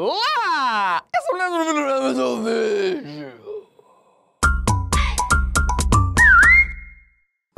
Olá! Eu sou o Leandro do vídeo.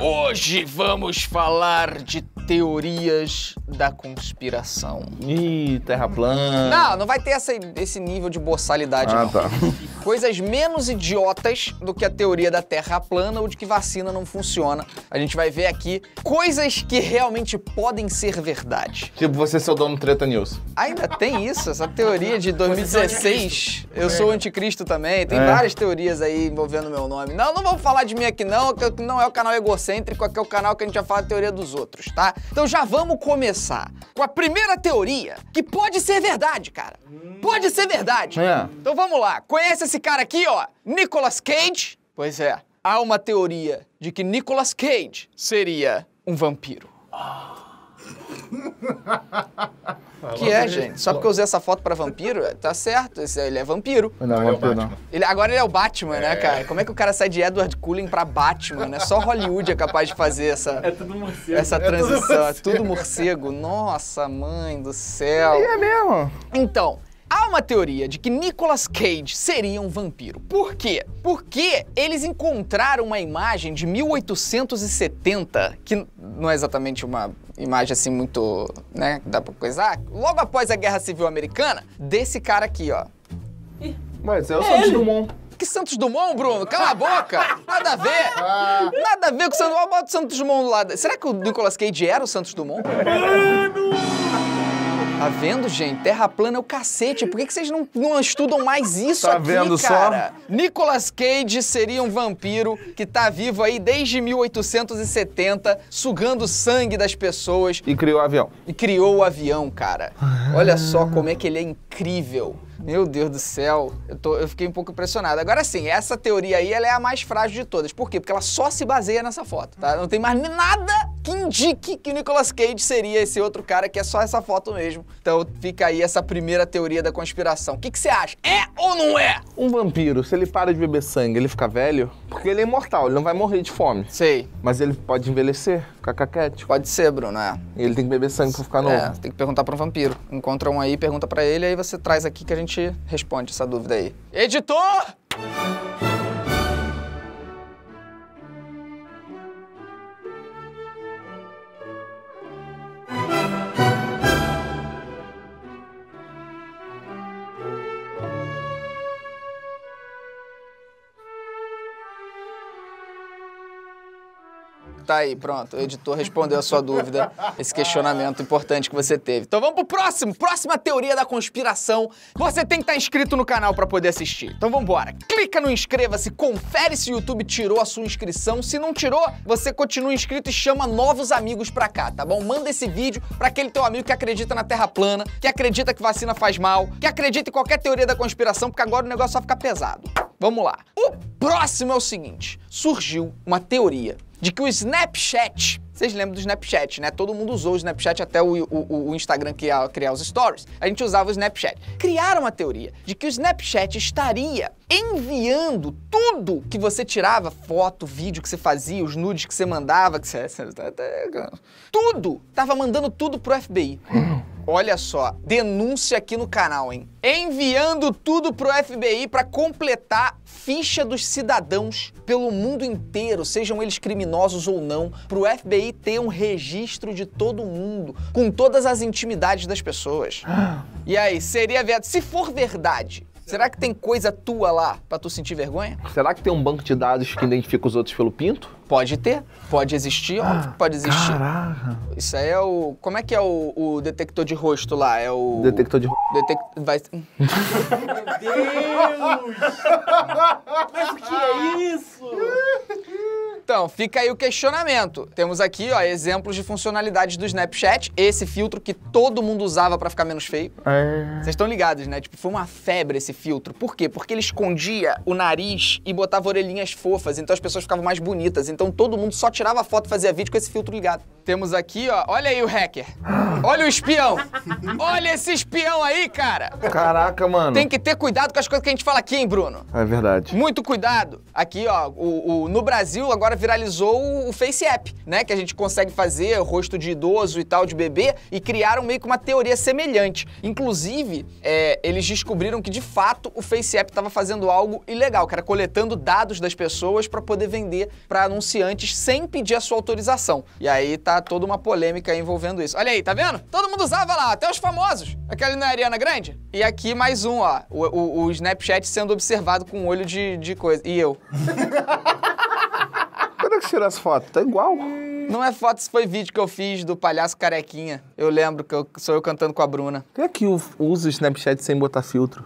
Hoje vamos falar de teorias da conspiração. Ih, terra plana. Não, não vai ter essa, esse nível de boçalidade, ah, não. Tá. Coisas menos idiotas do que a teoria da terra plana ou de que vacina não funciona. A gente vai ver aqui coisas que realmente podem ser verdade. Tipo, você é ser o dono Treta News. Ainda tem isso, essa teoria de 2016. Eu sou o é. anticristo também. Tem é. várias teorias aí envolvendo meu nome. Não, não vamos falar de mim aqui não, que não é o canal egocêntrico, aqui é, é o canal que a gente vai falar da teoria dos outros, tá? Então já vamos começar com a primeira teoria, que pode ser verdade, cara. Pode ser verdade. É. Então vamos lá. Conhece esse cara aqui, ó? Nicolas Cage? Pois é. Há uma teoria de que Nicolas Cage seria um vampiro. Ah que é, gente? Só porque eu usei essa foto pra vampiro, tá certo. Esse, ele é vampiro. Não, não é, é vampiro, não. Ele, agora ele é o Batman, né, é. né, cara? Como é que o cara sai de Edward Cullen pra Batman, né? Só Hollywood é capaz de fazer essa, é tudo morcego. essa é transição. É tudo morcego. É tudo morcego. Nossa, mãe do céu. E é mesmo? Então, Há uma teoria de que Nicolas Cage seria um vampiro. Por quê? Porque eles encontraram uma imagem de 1870, que não é exatamente uma imagem assim muito, né, que dá pra coisar, logo após a Guerra Civil Americana, desse cara aqui, ó. Mas é o é Santos Dumont. Que Santos Dumont, Bruno? Cala a boca! Nada a ver! Ah. Nada a ver com o Santos Dumont. Bota o Santos Dumont lá. Será que o Nicolas Cage era o Santos Dumont? Mano! É, Tá vendo, gente? Terra plana é o cacete. Por que, que vocês não, não estudam mais isso tá aqui, vendo cara? Só? Nicolas Cage seria um vampiro que tá vivo aí desde 1870, sugando sangue das pessoas. E criou o avião. E criou o avião, cara. Olha só como é que ele é incrível. Meu Deus do céu, eu, tô, eu fiquei um pouco impressionado. Agora sim, essa teoria aí ela é a mais frágil de todas. Por quê? Porque ela só se baseia nessa foto, tá? Não tem mais nada que indique que o Nicolas Cage seria esse outro cara que é só essa foto mesmo. Então fica aí essa primeira teoria da conspiração. O que, que você acha? É ou não é? Um vampiro, se ele para de beber sangue, ele fica velho? Porque ele é imortal, ele não vai morrer de fome. Sei. Mas ele pode envelhecer? ficar caquete. Pode ser, Bruno, é. E ele tem que beber sangue pra ficar novo. É, tem que perguntar pra um vampiro. Encontra um aí, pergunta pra ele, aí você traz aqui que a gente responde essa dúvida aí. Editor! Tá aí, pronto. O editor respondeu a sua dúvida, esse questionamento importante que você teve. Então vamos pro próximo, próxima teoria da conspiração. Você tem que estar tá inscrito no canal para poder assistir. Então vamos embora. Clica no inscreva-se, confere se o YouTube tirou a sua inscrição. Se não tirou, você continua inscrito e chama novos amigos pra cá, tá bom? Manda esse vídeo para aquele teu amigo que acredita na Terra plana, que acredita que vacina faz mal, que acredita em qualquer teoria da conspiração, porque agora o negócio vai ficar pesado. Vamos lá. O próximo é o seguinte: surgiu uma teoria de que o Snapchat vocês lembram do Snapchat, né? Todo mundo usou o Snapchat até o, o, o Instagram criar, criar os stories. A gente usava o Snapchat. Criaram a teoria de que o Snapchat estaria enviando tudo que você tirava, foto, vídeo que você fazia, os nudes que você mandava, que você... Tudo! Tava mandando tudo pro FBI. Hum. Olha só, denúncia aqui no canal, hein? Enviando tudo pro FBI para completar ficha dos cidadãos pelo mundo inteiro, sejam eles criminosos ou não, pro FBI ter um registro de todo mundo, com todas as intimidades das pessoas. E aí, seria verdade? Se for verdade, Será que tem coisa tua lá para tu sentir vergonha? Será que tem um banco de dados que identifica os outros pelo pinto? Pode ter, pode existir, que ah, pode existir. Caraca. Isso aí é o. Como é que é o, o detector de rosto lá? É o. Detector de rosto. Detec... Vai. Meu Deus! Mas o que é isso? Então, fica aí o questionamento. Temos aqui, ó, exemplos de funcionalidades do Snapchat, esse filtro que todo mundo usava para ficar menos feio. É. Vocês é... estão ligados, né? Tipo, foi uma febre esse filtro. Por quê? Porque ele escondia o nariz e botava orelhinhas fofas, então as pessoas ficavam mais bonitas. Então todo mundo só tirava foto e fazia vídeo com esse filtro ligado. Temos aqui, ó, olha aí o hacker. Olha o espião. olha esse espião aí, cara. Caraca, mano. Tem que ter cuidado com as coisas que a gente fala aqui, hein, Bruno? É verdade. Muito cuidado. Aqui, ó, o, o no Brasil agora viralizou o Face App, né? Que a gente consegue fazer rosto de idoso e tal, de bebê, e criaram meio que uma teoria semelhante. Inclusive, é, eles descobriram que de fato o Face App estava fazendo algo ilegal, que era coletando dados das pessoas para poder vender para anunciantes sem pedir a sua autorização. E aí tá toda uma polêmica envolvendo isso. Olha aí, tá vendo? Todo mundo usava lá, até os famosos. Aquele na é Ariana Grande. E aqui mais um, ó. O, o, o Snapchat sendo observado com um olho de, de coisa. E eu. tirou as fotos? Tá igual. Não é foto, isso foi vídeo que eu fiz do palhaço carequinha. Eu lembro que eu, sou eu cantando com a Bruna. Quem é que usa o Snapchat sem botar filtro?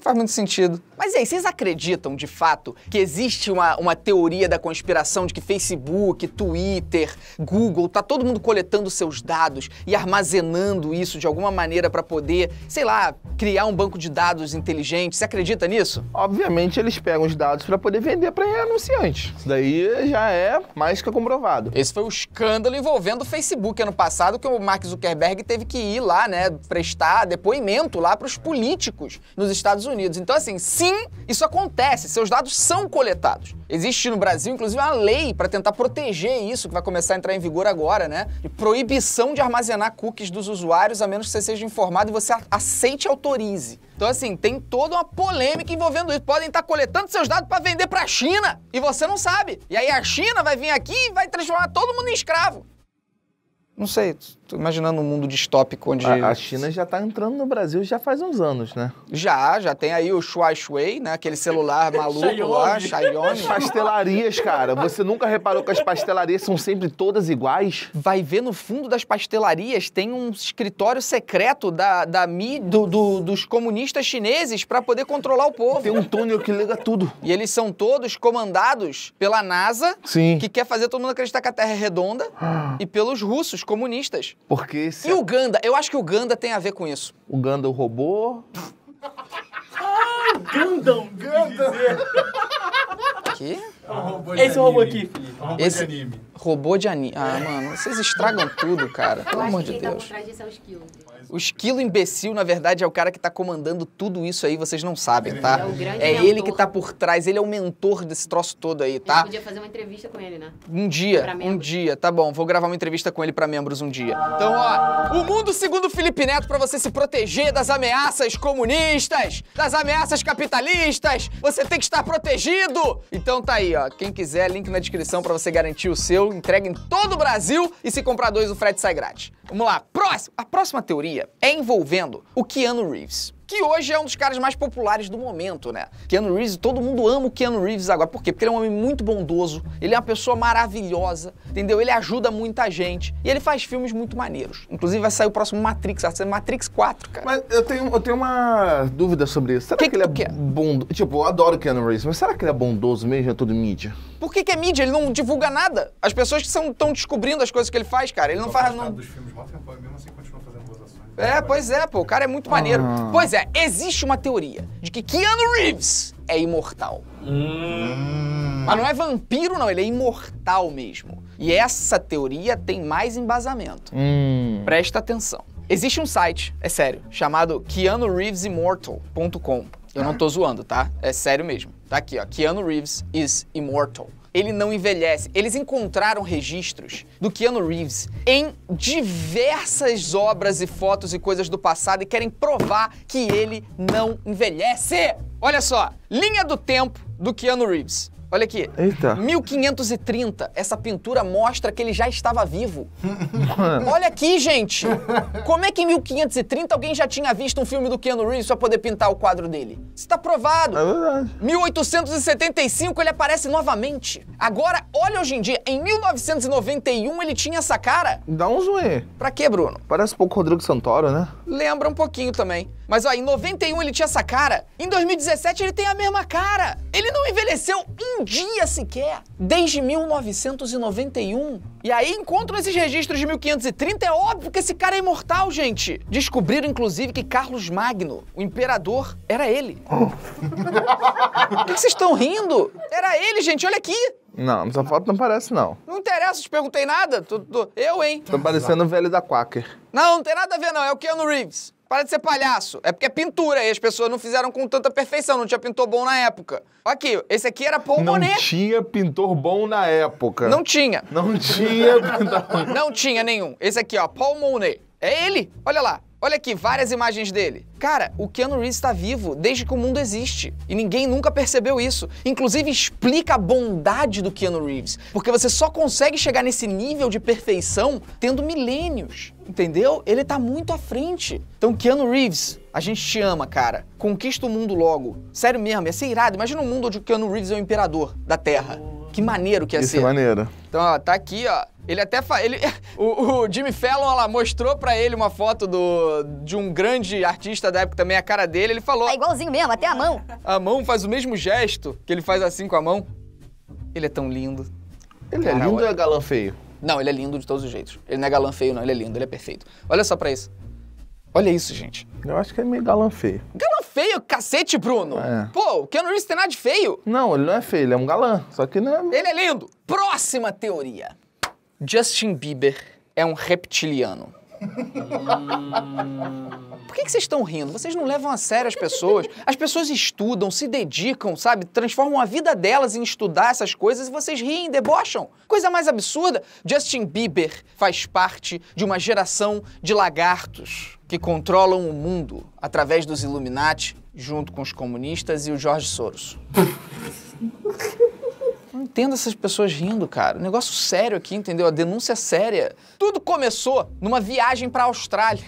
não faz muito sentido. Mas e aí, vocês acreditam de fato que existe uma, uma teoria da conspiração de que Facebook, Twitter, Google, tá todo mundo coletando seus dados e armazenando isso de alguma maneira para poder, sei lá, criar um banco de dados inteligente? Você acredita nisso? Obviamente eles pegam os dados para poder vender para anunciantes. Isso daí já é mais que comprovado. Esse foi o escândalo envolvendo o Facebook ano passado que o Mark Zuckerberg teve que ir lá, né, prestar depoimento lá para os políticos nos Estados Unidos Unidos. Então, assim, sim, isso acontece, seus dados são coletados. Existe no Brasil, inclusive, uma lei para tentar proteger isso, que vai começar a entrar em vigor agora, né? De proibição de armazenar cookies dos usuários, a menos que você seja informado e você aceite e autorize. Então, assim, tem toda uma polêmica envolvendo isso. Podem estar tá coletando seus dados para vender para a China e você não sabe. E aí a China vai vir aqui e vai transformar todo mundo em escravo. Não sei, tô imaginando um mundo distópico onde. A, a China já está entrando no Brasil já faz uns anos, né? Já, já tem aí o Huawei, né? Aquele celular maluco Xiaomi. lá, Xiaomi. As pastelarias, cara. Você nunca reparou que as pastelarias são sempre todas iguais? Vai ver no fundo das pastelarias tem um escritório secreto da, da Mi, do, do, dos comunistas chineses para poder controlar o povo. Tem um túnel que liga tudo. E eles são todos comandados pela NASA, Sim. que quer fazer todo mundo acreditar que a Terra é redonda, e pelos russos comunistas. Porque se... E Uganda, eu acho que Uganda tem a ver com isso. Uganda é o robô. ah, Gundam, Gundam. Que? Ah, Esse é robô aqui, Felipe. Esse... anime. Robô de anime. Ah, mano, vocês estragam tudo, cara. Pelo amor de tá Deus. Tá é o esquilo. O esquilo imbecil, na verdade, é o cara que tá comandando tudo isso aí, vocês não sabem, tá? É, é ele que tá por trás, ele é o mentor desse troço todo aí, tá? A gente podia fazer uma entrevista com ele, né? Um dia, um dia, tá bom. Vou gravar uma entrevista com ele para membros um dia. Então, ó, o mundo segundo o Felipe Neto para você se proteger das ameaças comunistas, das ameaças capitalistas, você tem que estar protegido. Então tá aí, ó. Quem quiser, link na descrição para você garantir o seu Brasil, entrega em todo o Brasil e se comprar dois o frete sai grátis. Vamos lá, próximo. A próxima teoria é envolvendo o Keanu Reeves que hoje é um dos caras mais populares do momento, né? Keanu Reeves, todo mundo ama o Keanu Reeves agora. Por quê? Porque ele é um homem muito bondoso, ele é uma pessoa maravilhosa, entendeu? Ele ajuda muita gente e ele faz filmes muito maneiros. Inclusive vai sair o próximo Matrix, vai ser Matrix 4, cara. Mas eu tenho, eu tenho uma dúvida sobre isso. Será que, que, que ele é quer? bondoso? Tipo, eu adoro o Keanu Reeves, mas será que ele é bondoso mesmo? É tudo mídia? Por que, que é mídia? Ele não divulga nada. As pessoas que estão descobrindo as coisas que ele faz, cara, ele não então, faz. Não... Dos filmes, é, pois é, pô. O cara é muito maneiro. Ah. Pois é, existe uma teoria de que Keanu Reeves é imortal. Hum. Mas não é vampiro, não. Ele é imortal mesmo. E essa teoria tem mais embasamento. Hum. Presta atenção. Existe um site, é sério, chamado KeanuReevesImmortal.com. Eu não tô zoando, tá? É sério mesmo. Tá aqui, ó. Keanu Reeves is immortal ele não envelhece. Eles encontraram registros do Keanu Reeves em diversas obras e fotos e coisas do passado e querem provar que ele não envelhece. Olha só, linha do tempo do Keanu Reeves. Olha aqui. Eita. 1530, essa pintura mostra que ele já estava vivo. Olha aqui, gente. Como é que em 1530 alguém já tinha visto um filme do Keanu Reeves pra poder pintar o quadro dele? Isso tá provado. É verdade. 1875 ele aparece novamente. Agora, olha hoje em dia, em 1991 ele tinha essa cara. Dá um zoom aí. Pra quê, Bruno? Parece um pouco Rodrigo Santoro, né? Lembra um pouquinho também. Mas ó, em 91 ele tinha essa cara, em 2017 ele tem a mesma cara. Ele não envelheceu um dia sequer desde 1991. E aí encontram esses registros de 1530, é óbvio que esse cara é imortal, gente. Descobriram inclusive que Carlos Magno, o imperador, era ele. Por que vocês estão rindo? Era ele, gente, olha aqui. Não, essa foto não parece, não. Não interessa, te perguntei nada. Tô, tô... eu, hein? Tô parecendo o velho da Quaker. Não, não tem nada a ver, não. É o Keanu Reeves. Para de ser palhaço. É porque é pintura e as pessoas não fizeram com tanta perfeição, não tinha pintor bom na época. Aqui, esse aqui era Paul não Monet. Não tinha pintor bom na época. Não tinha. Não tinha pintor Não tinha nenhum. Esse aqui, ó, Paul Monet. É ele. Olha lá. Olha aqui, várias imagens dele. Cara, o Keanu Reeves está vivo desde que o mundo existe. E ninguém nunca percebeu isso. Inclusive, explica a bondade do Keanu Reeves. Porque você só consegue chegar nesse nível de perfeição tendo milênios. Entendeu? Ele está muito à frente. Então, Keanu Reeves, a gente te ama, cara. Conquista o mundo logo. Sério mesmo, ia é ser irado. Imagina um mundo onde o Keanu Reeves é o imperador da Terra. Que maneiro que ia isso ser. É maneiro. Então, ó, tá aqui, ó. Ele até fa... ele o, o, Jimmy Fallon ó lá, mostrou para ele uma foto do de um grande artista da época também a cara dele, ele falou: "É igualzinho mesmo, até a mão". A mão faz o mesmo gesto que ele faz assim com a mão. Ele é tão lindo. Ele é cara, é lindo olha... ou é galã feio? Não, ele é lindo de todos os jeitos. Ele não é galã feio não, ele é lindo, ele é perfeito. Olha só para isso. Olha isso, gente. Eu acho que é meio galã feio. Galã feio? Cacete, Bruno! É. Pô, o Keanu Reeves tem nada de feio. Não, ele não é feio, ele é um galã. Só que não é... Ele é lindo! Próxima teoria. Justin Bieber é um reptiliano. Hum. Por que, que vocês estão rindo? Vocês não levam a sério as pessoas. As pessoas estudam, se dedicam, sabe? Transformam a vida delas em estudar essas coisas e vocês riem, debocham. Coisa mais absurda: Justin Bieber faz parte de uma geração de lagartos que controlam o mundo através dos Illuminati, junto com os comunistas e o Jorge Soros. Não entendo essas pessoas rindo, cara. Um negócio sério aqui, entendeu? A denúncia séria. Tudo começou numa viagem para a Austrália.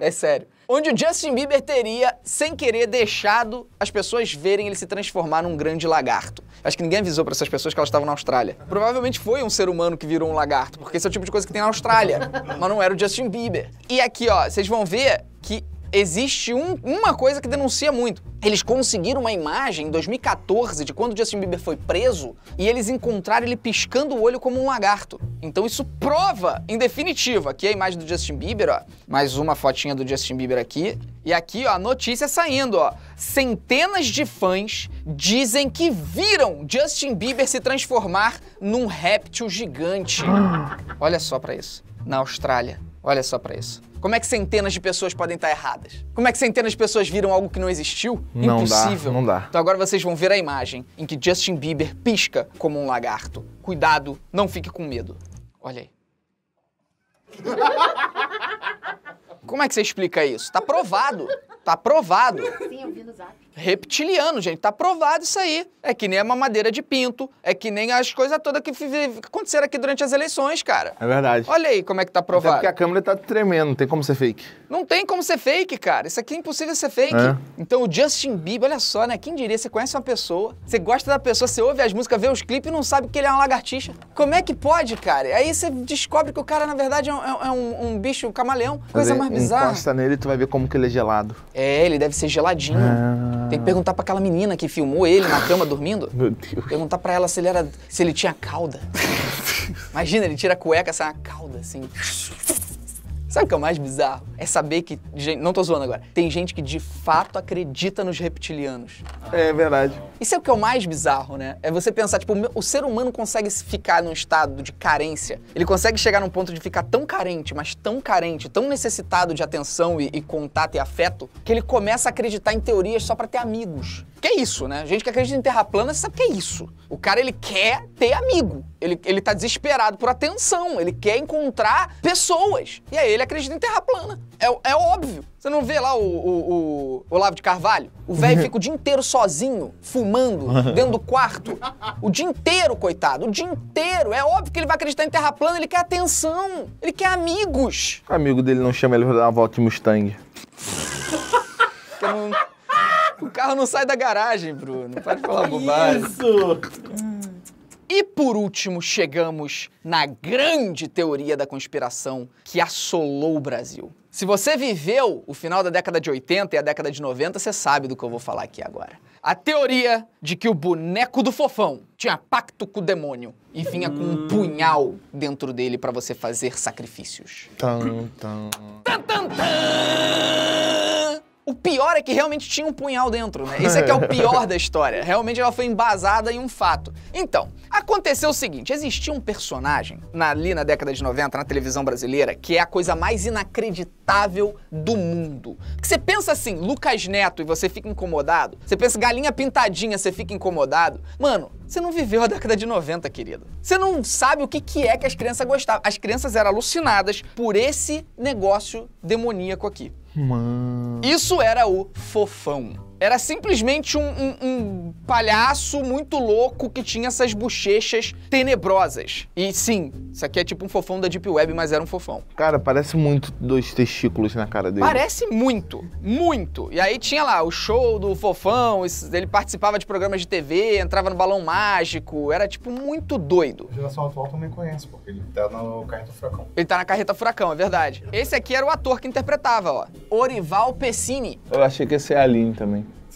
é sério. Onde o Justin Bieber teria, sem querer, deixado as pessoas verem ele se transformar num grande lagarto. Acho que ninguém avisou para essas pessoas que elas estavam na Austrália. Provavelmente foi um ser humano que virou um lagarto, porque esse é o tipo de coisa que tem na Austrália. Mas não era o Justin Bieber. E aqui, ó, vocês vão ver que existe um, uma coisa que denuncia muito. Eles conseguiram uma imagem em 2014 de quando Justin Bieber foi preso e eles encontraram ele piscando o olho como um lagarto. Então isso prova, em definitiva, que é a imagem do Justin Bieber, ó, mais uma fotinha do Justin Bieber aqui, e aqui ó, a notícia saindo, ó, centenas de fãs dizem que viram Justin Bieber se transformar num réptil gigante. Olha só para isso, na Austrália. Olha só para isso. Como é que centenas de pessoas podem estar erradas? Como é que centenas de pessoas viram algo que não existiu? Não Impossível. Dá, não dá. Então agora vocês vão ver a imagem em que Justin Bieber pisca como um lagarto. Cuidado, não fique com medo. Olha aí. Como é que você explica isso? Tá provado. Tá provado. Sim, eu vi no zap. Reptiliano, gente, tá provado isso aí. É que nem a mamadeira de pinto, é que nem as coisas todas que aconteceram aqui durante as eleições, cara. É verdade. Olha aí como é que tá provado. Até porque a câmera tá tremendo, não tem como ser fake. Não tem como ser fake, cara. Isso aqui é impossível ser fake. É. Então o Justin Bieber, olha só, né? Quem diria, você conhece uma pessoa, você gosta da pessoa, você ouve as músicas, vê os clipes e não sabe que ele é uma lagartixa. Como é que pode, cara? Aí você descobre que o cara, na verdade, é um, é um, é um bicho um camaleão. Coisa mais bizarra. Encosta nele e tu vai ver como que ele é gelado. É, ele deve ser geladinho. Ah. Tem que perguntar para aquela menina que filmou ele na cama dormindo. Meu Deus. Perguntar para ela se ele era, se ele tinha cauda. Imagina, ele tira a cueca, sai uma cauda assim. Sabe o que é o mais bizarro? É saber que. Gente, não tô zoando agora. Tem gente que de fato acredita nos reptilianos. É verdade. Isso é o que é o mais bizarro, né? É você pensar, tipo, o ser humano consegue ficar num estado de carência. Ele consegue chegar num ponto de ficar tão carente, mas tão carente, tão necessitado de atenção e, e contato e afeto, que ele começa a acreditar em teorias só para ter amigos. Que é isso, né? Gente que acredita em terra plana, você sabe que é isso. O cara, ele quer ter amigo. Ele, ele tá desesperado por atenção, ele quer encontrar pessoas. E aí ele acredita em terra plana. É, é óbvio. Você não vê lá o, o, o Olavo de Carvalho? O velho fica o dia inteiro sozinho, fumando, dentro do quarto. O dia inteiro, coitado. O dia inteiro. É óbvio que ele vai acreditar em terra plana, ele quer atenção. Ele quer amigos. O amigo dele não chama ele pra dar uma volta de Mustang. O carro não sai da garagem, Bruno. Pode falar bobagem. Isso! E por último, chegamos na grande teoria da conspiração que assolou o Brasil. Se você viveu o final da década de 80 e a década de 90, você sabe do que eu vou falar aqui agora. A teoria de que o boneco do fofão tinha pacto com o demônio e vinha com um hum. punhal dentro dele para você fazer sacrifícios. Tão, tão. O pior é que realmente tinha um punhal dentro, né? Esse é que é o é. pior da história. Realmente ela foi embasada em um fato. Então, aconteceu o seguinte: existia um personagem ali na década de 90 na televisão brasileira que é a coisa mais inacreditável do mundo. Que você pensa assim, Lucas Neto, e você fica incomodado. Você pensa galinha pintadinha, você fica incomodado. Mano, você não viveu a década de 90, querido. Você não sabe o que, que é que as crianças gostavam. As crianças eram alucinadas por esse negócio demoníaco aqui. Mano. Isso era o fofão. Era simplesmente um, um, um, palhaço muito louco que tinha essas bochechas tenebrosas. E sim, isso aqui é tipo um fofão da Deep Web, mas era um fofão. Cara, parece muito dois testículos na cara dele. Parece muito, muito. E aí tinha lá o show do fofão, ele participava de programas de TV, entrava no balão mágico, era tipo muito doido. A geração atual também conhece, porque ele tá no Carreta Furacão. Ele tá na Carreta Furacão, é verdade. Esse aqui era o ator que interpretava, ó. Orival Pessini. Eu achei que ia ser a Aline também.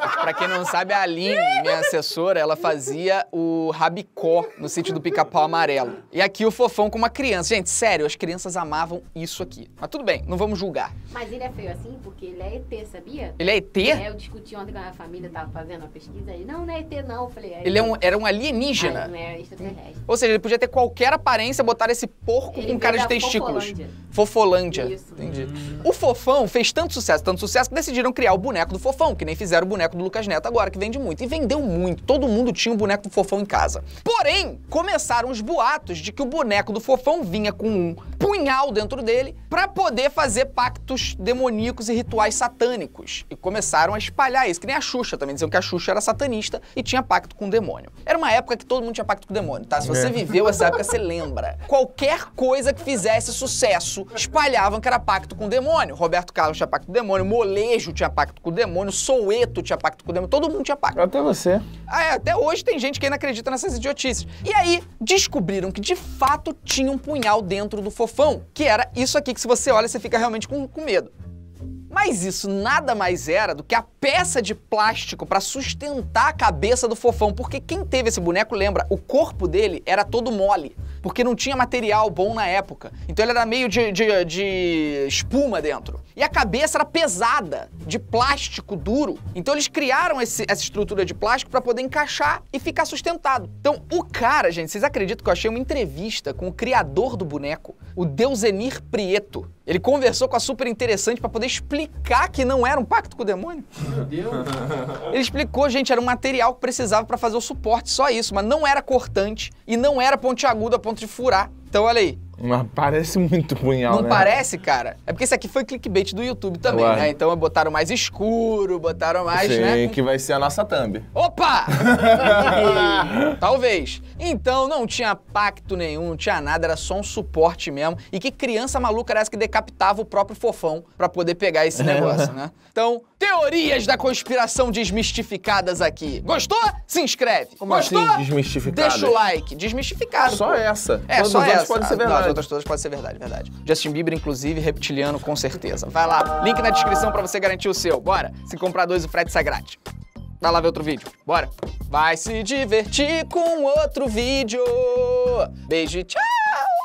Pra quem não sabe, a Aline, minha assessora, ela fazia o rabicó no sítio do pica-pau amarelo. E aqui o fofão com uma criança. Gente, sério, as crianças amavam isso aqui. Mas tudo bem, não vamos julgar. Mas ele é feio assim porque ele é ET, sabia? Ele é ET? É, eu discuti ontem com a minha família, tava fazendo uma pesquisa aí. Não, não é ET não, eu falei. É ele é um, era um alienígena. Ah, não é, é extraterrestre. Ou seja, ele podia ter qualquer aparência, botar esse porco ele com cara de testículos. Fofolândia. Fofolândia. Isso. Entendi. Hum. O fofão fez tanto sucesso, tanto sucesso, que decidiram criar o boneco do fofão, que nem fizeram o boneco boneco do Lucas Neto agora, que vende muito. E vendeu muito, todo mundo tinha um boneco do Fofão em casa. Porém, começaram os boatos de que o boneco do Fofão vinha com um punhal dentro dele para poder fazer pactos demoníacos e rituais satânicos. E começaram a espalhar isso, que nem a Xuxa também, diziam que a Xuxa era satanista e tinha pacto com o demônio. Era uma época que todo mundo tinha pacto com o demônio, tá? Se você é. viveu essa época, você lembra. Qualquer coisa que fizesse sucesso, espalhavam que era pacto com o demônio. Roberto Carlos tinha pacto com o demônio, Molejo tinha pacto com o demônio, Soueto tinha pacto com o demônio, todo mundo tinha pacto. Até você. Ah, é, até hoje tem gente que ainda acredita nessas idiotices. E aí descobriram que de fato tinha um punhal dentro do fofão, que era isso aqui que se você olha você fica realmente com, com medo. Mas isso nada mais era do que a peça de plástico para sustentar a cabeça do fofão, porque quem teve esse boneco lembra, o corpo dele era todo mole, porque não tinha material bom na época. Então ele era meio de, de, de espuma dentro. E a cabeça era pesada, de plástico duro. Então eles criaram esse, essa estrutura de plástico para poder encaixar e ficar sustentado. Então o cara, gente, vocês acreditam que eu achei uma entrevista com o criador do boneco, o Deusenir Prieto. Ele conversou com a super interessante para poder explicar que não era um pacto com o demônio. Meu Deus. Ele explicou, gente, era um material que precisava para fazer o suporte, só isso, mas não era cortante e não era pontiagudo a ponto de furar. Então olha aí, mas parece muito punhal, Não né? parece, cara? É porque isso aqui foi clickbait do YouTube também, né? Então botaram mais escuro, botaram mais, Sim, né? que vai ser a nossa thumb. Opa! Talvez. Então não tinha pacto nenhum, não tinha nada, era só um suporte mesmo. E que criança maluca era essa que decapitava o próprio fofão para poder pegar esse é. negócio, né? Então, teorias da conspiração desmistificadas aqui. Gostou? Se inscreve. Como assim Gostou? Assim, Deixa o like. Desmistificado. Só pô. É, essa. É, Todas só essa. Pode ser verdade. Não, as outras todas podem ser verdade, verdade. Justin Bieber, inclusive, reptiliano com certeza. Vai lá. Link na descrição para você garantir o seu. Bora. Se comprar dois, o frete sai grátis. Vai lá ver outro vídeo. Bora. Vai se divertir com outro vídeo. Beijo e tchau.